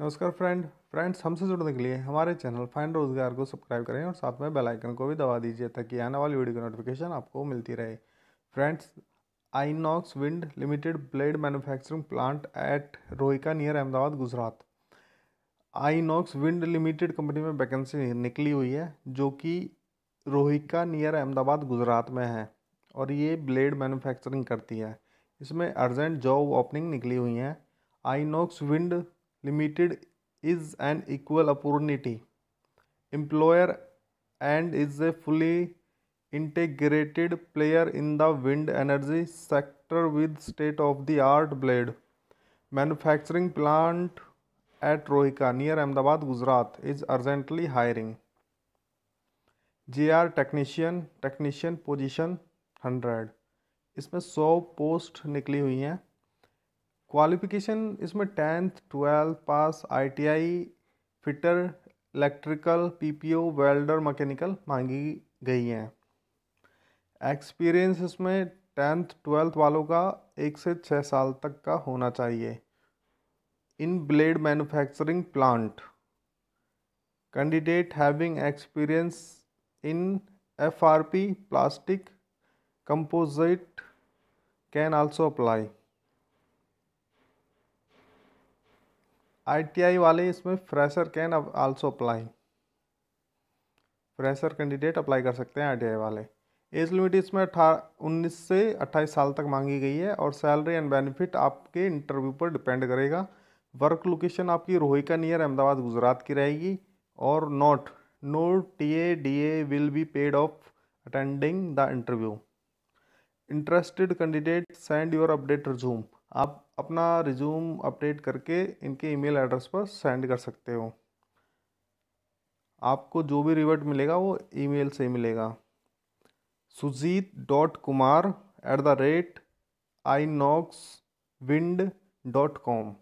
नमस्कार friend friends हमसे जुड़ने के लिए हमारे चैनल फाइंड रोजगार को सब्सक्राइब करें और साथ में बेल आइकन को भी दबा दीजिए ताकि आने वाली वीडियो की नोटिफिकेशन आपको मिलती रहे friends Inox Wind Limited blade manufacturing plant at Rohika near Ahmedabad Gujarat Inox Wind Limited company में वैकेंसी निकली हुई है जो कि रोहिका नियर अहमदाबाद गुजरात में है और ये ब्लेड मैनुफैक्चरिंग करती है इसमें अर्जेंट जॉब ओपनिंग निकली हुई हैं Inox Wind limited is an equal opportunity employer and is a fully integrated player in the wind energy sector with state of the art blade manufacturing plant at Rohika near Ahmedabad, Gujarat is urgently hiring. JR technician technician position 100 इसमें 100 post निकली हुई हैं qualification इसमें tenth twelfth pass ITI fitter electrical PPO welder mechanical मांगी गई हैं experience इसमें tenth twelfth वालों का एक से छः साल तक का होना चाहिए in blade manufacturing plant candidate having experience in F R P plastic composite can also apply ITI वाले इसमें fresher can also apply fresher candidate apply कर सकते हैं आईटीआई वाले एज लिमिट इसमें उन्नीस से अट्ठाईस साल तक मांगी गई है और सैलरी एंड बेनिफिट आपके इंटरव्यू पर डिपेंड करेगा वर्क लोकेशन आपकी रोहिका नियर अहमदाबाद गुजरात की रहेगी और not no T A D A will be paid of attending the interview interested candidate send your update resume आप अपना रिज्यूम अपडेट करके इनके ईमेल एड्रेस पर सेंड कर सकते हो आपको जो भी रिवर्ट मिलेगा वो ईमेल से मिलेगा Sujeet dot Kumar at the rate Inox wind dot com